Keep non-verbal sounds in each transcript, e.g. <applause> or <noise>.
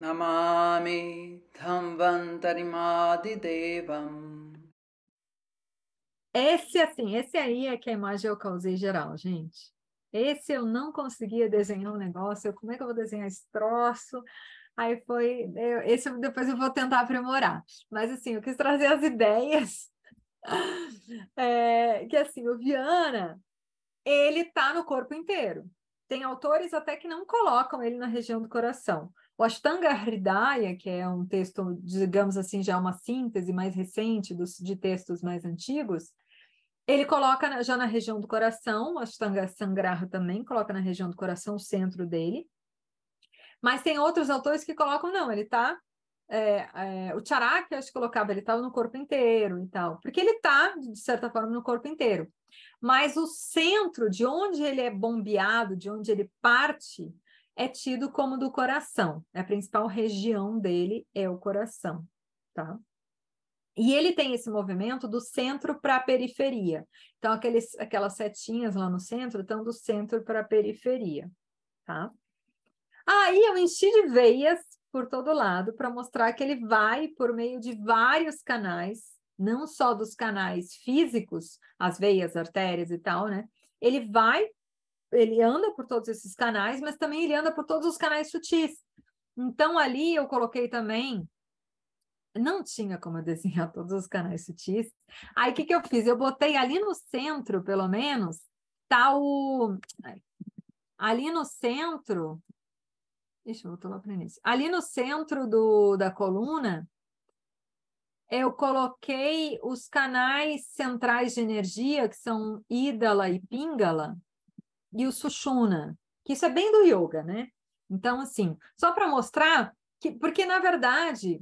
नमामि Devam. Esse assim, esse aí é que a imagem eu causei geral, gente. Esse eu não conseguia desenhar um negócio, eu, como é que eu vou desenhar esse troço? Aí foi, eu, esse depois eu vou tentar aprimorar. Mas assim, eu quis trazer as ideias. <laughs> é, que assim, o Viana, ele tá no corpo inteiro. Tem autores até que não colocam ele na região do coração. O Ashtanga Hridaya, que é um texto, digamos assim, já é uma síntese mais recente dos, de textos mais antigos, ele coloca já na região do coração, o Ashtanga Sangraha também coloca na região do coração, o centro dele. Mas tem outros autores que colocam, não, ele está é, é, o Tcharak, acho que colocava, ele estava no corpo inteiro e tal, porque ele está, de certa forma, no corpo inteiro. Mas o centro, de onde ele é bombeado, de onde ele parte, é tido como do coração. A principal região dele é o coração, tá? E ele tem esse movimento do centro para a periferia. Então, aqueles, aquelas setinhas lá no centro estão do centro para a periferia, tá? Aí eu enchi de veias por todo lado para mostrar que ele vai por meio de vários canais, não só dos canais físicos, as veias, artérias e tal, né? Ele vai, ele anda por todos esses canais, mas também ele anda por todos os canais sutis. Então ali eu coloquei também não tinha como <laughs> desenhar todos os canais sutis. Aí o que, que eu fiz? Eu botei ali no centro, pelo menos, tá o. Ali no centro Deixa eu voltar lá para o início. Ali no centro do, da coluna, eu coloquei os canais centrais de energia, que são Ídala e Pingala, e o Sushuna, que isso é bem do yoga, né? Então, assim, só para mostrar que, porque na verdade,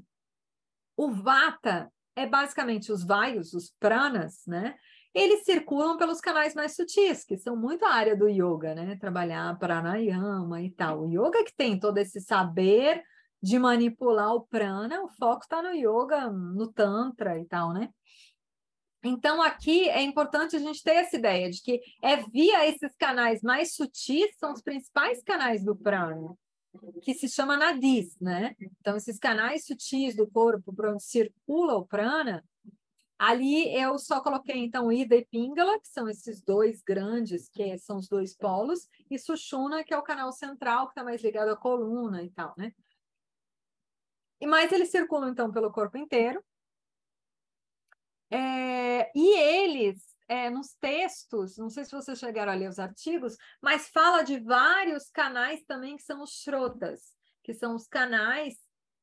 o Vata é basicamente os vaios, os pranas, né? eles circulam pelos canais mais sutis, que são muito a área do yoga, né? Trabalhar pranayama e tal. O yoga que tem todo esse saber de manipular o prana, o foco está no yoga, no tantra e tal, né? Então, aqui é importante a gente ter essa ideia de que é via esses canais mais sutis, são os principais canais do prana, que se chama nadis, né? Então, esses canais sutis do corpo, por onde circula o prana, Ali eu só coloquei então Ida e Pingala, que são esses dois grandes, que são os dois polos, e Sushuna, que é o canal central, que está mais ligado à coluna e tal, né? E mais eles circulam então pelo corpo inteiro. É, e eles é, nos textos, não sei se vocês chegaram a ler os artigos, mas fala de vários canais também que são os shrotas, que são os canais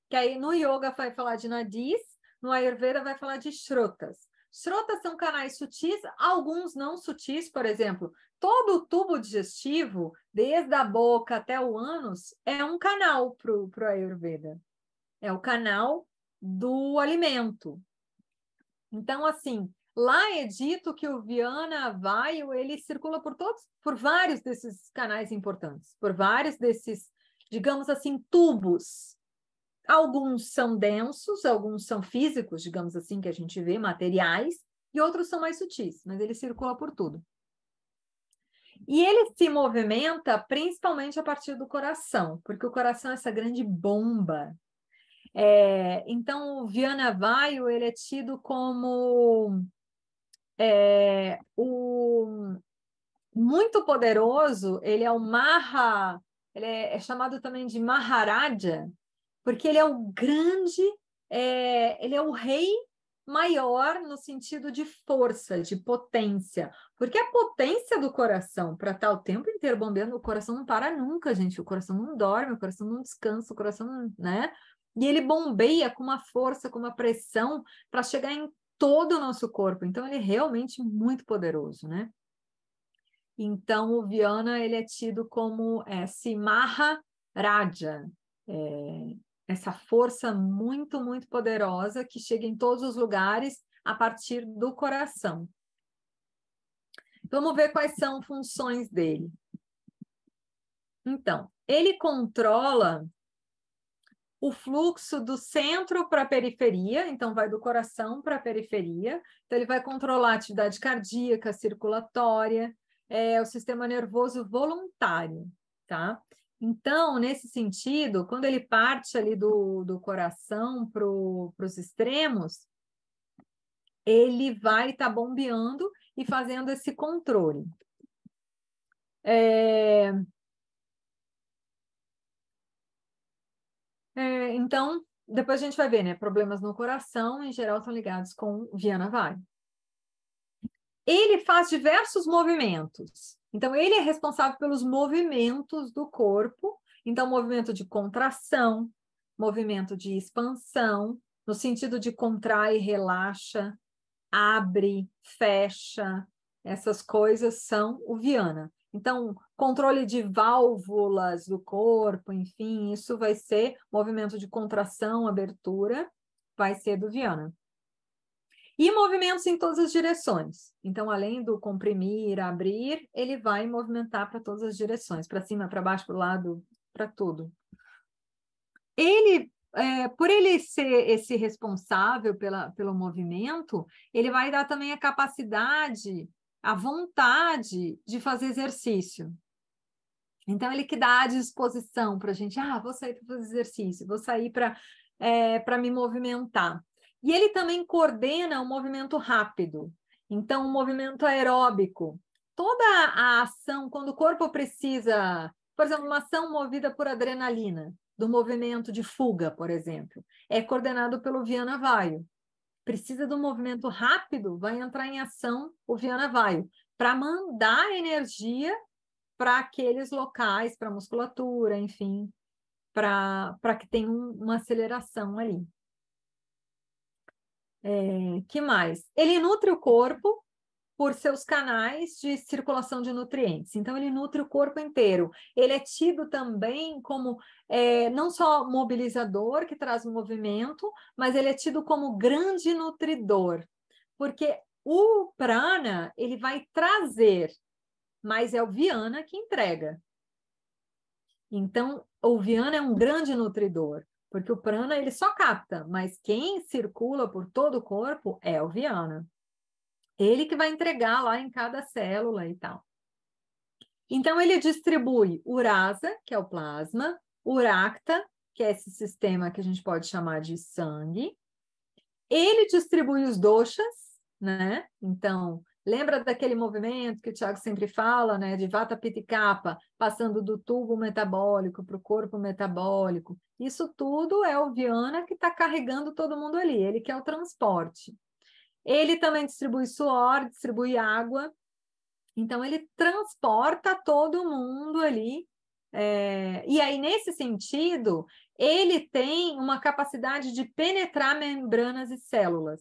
que aí no yoga vai falar de nadis, no Ayurveda vai falar de shrotas. Shrotas são canais sutis, alguns não sutis, por exemplo, todo o tubo digestivo, desde a boca até o ânus, é um canal para o Ayurveda. É o canal do alimento. Então, assim, lá é dito que o Viana Vaio, ele circula por todos, por vários desses canais importantes, por vários desses, digamos assim, tubos Alguns são densos, alguns são físicos, digamos assim, que a gente vê, materiais, e outros são mais sutis, mas ele circula por tudo. E ele se movimenta principalmente a partir do coração, porque o coração é essa grande bomba. É, então, o Viana Vaio ele é tido como é, o muito poderoso, ele é o Maha, ele é, é chamado também de Maharaja, porque ele é o grande, é, ele é o rei maior no sentido de força, de potência, porque a potência do coração para estar tá o tempo inteiro bombeando, o coração não para nunca, gente, o coração não dorme, o coração não descansa, o coração não, né? E ele bombeia com uma força, com uma pressão para chegar em todo o nosso corpo. Então ele é realmente muito poderoso, né? Então o Viana ele é tido como é, Simarra Raja, é, essa força muito, muito poderosa que chega em todos os lugares a partir do coração. Vamos ver quais são funções dele. Então, ele controla o fluxo do centro para a periferia, então vai do coração para a periferia. Então, ele vai controlar a atividade cardíaca, circulatória, é, o sistema nervoso voluntário, tá? Então, nesse sentido, quando ele parte ali do, do coração para os extremos, ele vai estar tá bombeando e fazendo esse controle. É... É, então, depois a gente vai ver, né? Problemas no coração, em geral, estão ligados com Viana Vale ele faz diversos movimentos. Então, ele é responsável pelos movimentos do corpo. Então, movimento de contração, movimento de expansão, no sentido de contrai, relaxa, abre, fecha. Essas coisas são o Viana. Então, controle de válvulas do corpo, enfim, isso vai ser movimento de contração, abertura, vai ser do Viana. E movimentos em todas as direções. Então, além do comprimir, abrir, ele vai movimentar para todas as direções, para cima, para baixo, para o lado, para tudo. Ele, é, por ele ser esse responsável pela, pelo movimento, ele vai dar também a capacidade, a vontade de fazer exercício. Então, ele que dá a disposição para a gente, ah, vou sair para fazer exercício, vou sair para é, me movimentar. E ele também coordena o movimento rápido, então o movimento aeróbico. Toda a ação, quando o corpo precisa, por exemplo, uma ação movida por adrenalina, do movimento de fuga, por exemplo, é coordenado pelo Viana Vaio. Precisa de um movimento rápido, vai entrar em ação o Viana Vaio, para mandar energia para aqueles locais, para a musculatura, enfim, para que tenha um, uma aceleração ali. É, que mais? Ele nutre o corpo por seus canais de circulação de nutrientes. Então, ele nutre o corpo inteiro. Ele é tido também como é, não só mobilizador, que traz movimento, mas ele é tido como grande nutridor, porque o prana ele vai trazer, mas é o viana que entrega. Então, o viana é um grande nutridor porque o prana ele só capta, mas quem circula por todo o corpo é o Viana. Ele que vai entregar lá em cada célula e tal. Então ele distribui o rasa que é o plasma, o racta, que é esse sistema que a gente pode chamar de sangue. Ele distribui os doshas, né? Então, Lembra daquele movimento que o Tiago sempre fala, né, de vata, pita e capa, passando do tubo metabólico para o corpo metabólico? Isso tudo é o Viana que está carregando todo mundo ali, ele que é o transporte. Ele também distribui suor, distribui água, então ele transporta todo mundo ali. É... E aí, nesse sentido, ele tem uma capacidade de penetrar membranas e células.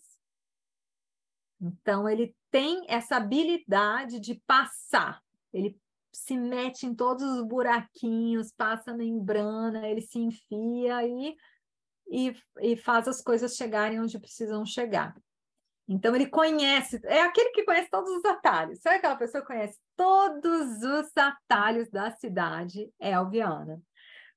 Então, ele tem essa habilidade de passar. Ele se mete em todos os buraquinhos, passa na membrana ele se enfia e, e, e faz as coisas chegarem onde precisam chegar. Então ele conhece, é aquele que conhece todos os atalhos. Sabe aquela pessoa que conhece todos os atalhos da cidade é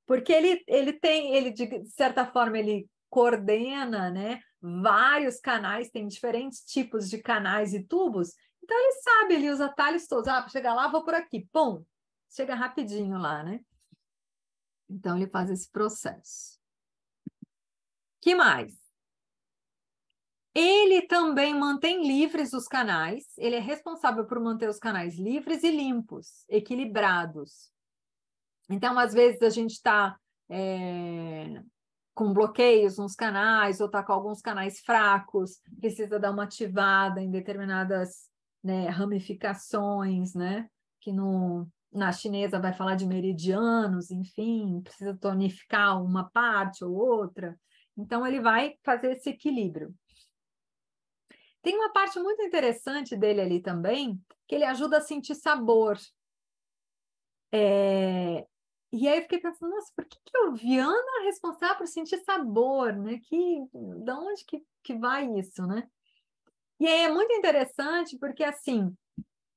Porque ele, ele tem, ele de certa forma ele coordena, né, vários canais, tem diferentes tipos de canais e tubos. Então ele sabe ali os atalhos todos. Ah, chegar lá, vou por aqui. Pum! Chega rapidinho lá, né? Então ele faz esse processo. Que mais? Ele também mantém livres os canais, ele é responsável por manter os canais livres e limpos, equilibrados. Então, às vezes, a gente está é eh, com bloqueios nos canais, ou está com alguns canais fracos, precisa dar uma ativada em determinadas né, ramificações, né? Que no, na chinesa vai falar de meridianos, enfim, precisa tonificar uma parte ou outra. Então, ele vai fazer esse equilíbrio. Tem uma parte muito interessante dele ali também, que ele ajuda a sentir sabor. É, e aí eu fiquei pensando, nossa, por que, que eu, Viana, é responsável por sentir sabor, né? Que, da onde que, que vai isso, né? E aí é muito interessante porque, assim,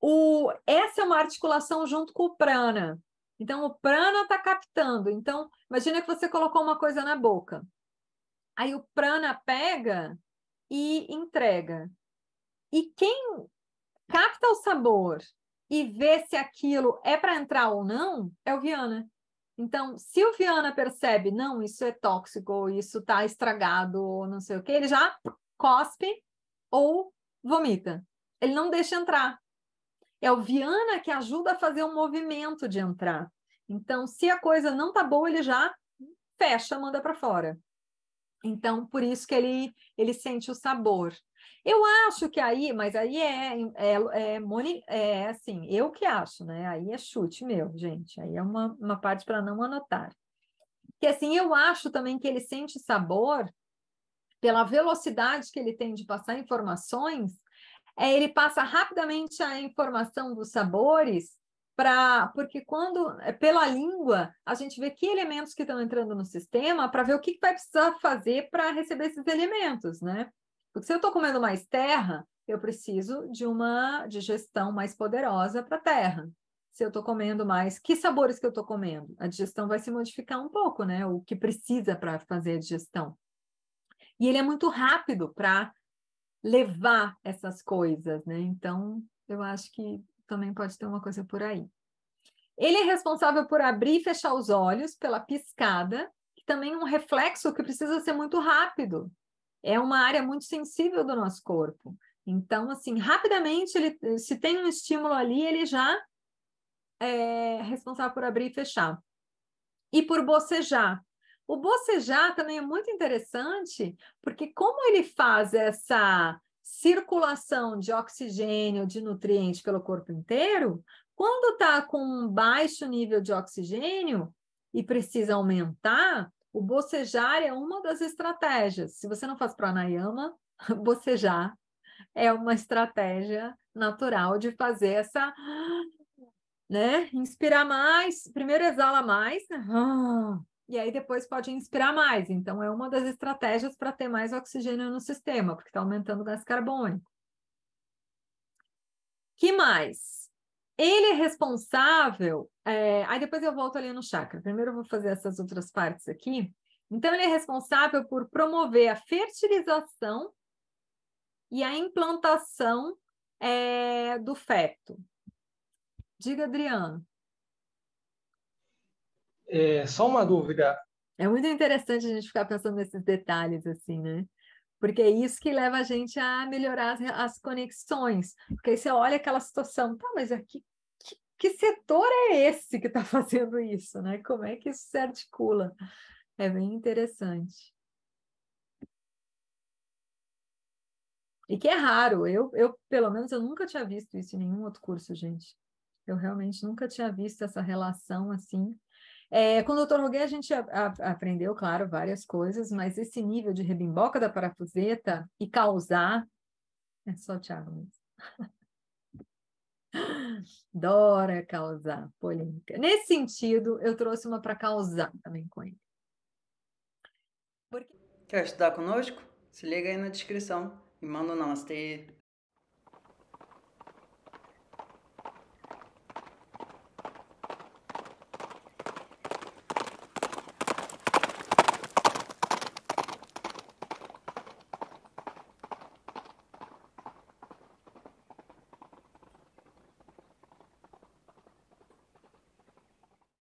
o, essa é uma articulação junto com o prana. Então, o prana está captando. Então, imagina que você colocou uma coisa na boca. Aí o prana pega e entrega. E quem capta o sabor e vê se aquilo é para entrar ou não é o Viana. Então, se o Viana percebe, não, isso é tóxico, ou isso está estragado, ou não sei o que, ele já cospe ou vomita. Ele não deixa entrar. É o Viana que ajuda a fazer o movimento de entrar. Então, se a coisa não tá boa, ele já fecha, manda para fora. Então, por isso que ele, ele sente o sabor. Eu acho que aí, mas aí é, é, é, é assim, eu que acho, né? Aí é chute meu, gente. Aí é uma, uma parte para não anotar. Que assim, eu acho também que ele sente sabor pela velocidade que ele tem de passar informações. É, ele passa rapidamente a informação dos sabores para porque quando é, pela língua a gente vê que elementos que estão entrando no sistema para ver o que vai precisar fazer para receber esses elementos, né? Porque se eu estou comendo mais terra, eu preciso de uma digestão mais poderosa para terra. Se eu estou comendo mais, que sabores que eu estou comendo? A digestão vai se modificar um pouco, né? O que precisa para fazer a digestão. E ele é muito rápido para levar essas coisas, né? Então, eu acho que também pode ter uma coisa por aí. Ele é responsável por abrir e fechar os olhos, pela piscada, que também é um reflexo que precisa ser muito rápido. É uma área muito sensível do nosso corpo. Então, assim, rapidamente, ele, se tem um estímulo ali, ele já é responsável por abrir e fechar. E por bocejar. O bocejar também é muito interessante, porque como ele faz essa circulação de oxigênio, de nutrientes pelo corpo inteiro, quando está com um baixo nível de oxigênio e precisa aumentar, o bocejar é uma das estratégias. Se você não faz pranayama, <laughs> bocejar é uma estratégia natural de fazer essa, né? Inspirar mais, primeiro exala mais, né? ah! e aí depois pode inspirar mais. Então, é uma das estratégias para ter mais oxigênio no sistema, porque está aumentando o gás carbônico. que mais? Ele é responsável. É... Aí depois eu volto ali no chakra. Primeiro eu vou fazer essas outras partes aqui. Então, ele é responsável por promover a fertilização e a implantação é, do feto. Diga, Adriano. É, só uma dúvida. É muito interessante a gente ficar pensando nesses detalhes, assim, né? Porque é isso que leva a gente a melhorar as, as conexões. Porque aí você olha aquela situação, tá, mas aqui, que, que setor é esse que está <laughs> fazendo isso, né? Como é que isso se articula? É bem interessante. E que é raro. Eu, eu, pelo menos, eu nunca tinha visto isso em nenhum outro curso, gente. Eu realmente nunca tinha visto essa relação assim é, com o Dr. Roguet a gente a, a, aprendeu, claro, várias coisas, mas esse nível de rebimboca da parafuseta e causar. É só o Thiago mesmo. <laughs> Dora causar polêmica. Nesse sentido, eu trouxe uma para causar também com ele. Porque... Quer estudar conosco? Se liga aí na descrição e manda um namastê.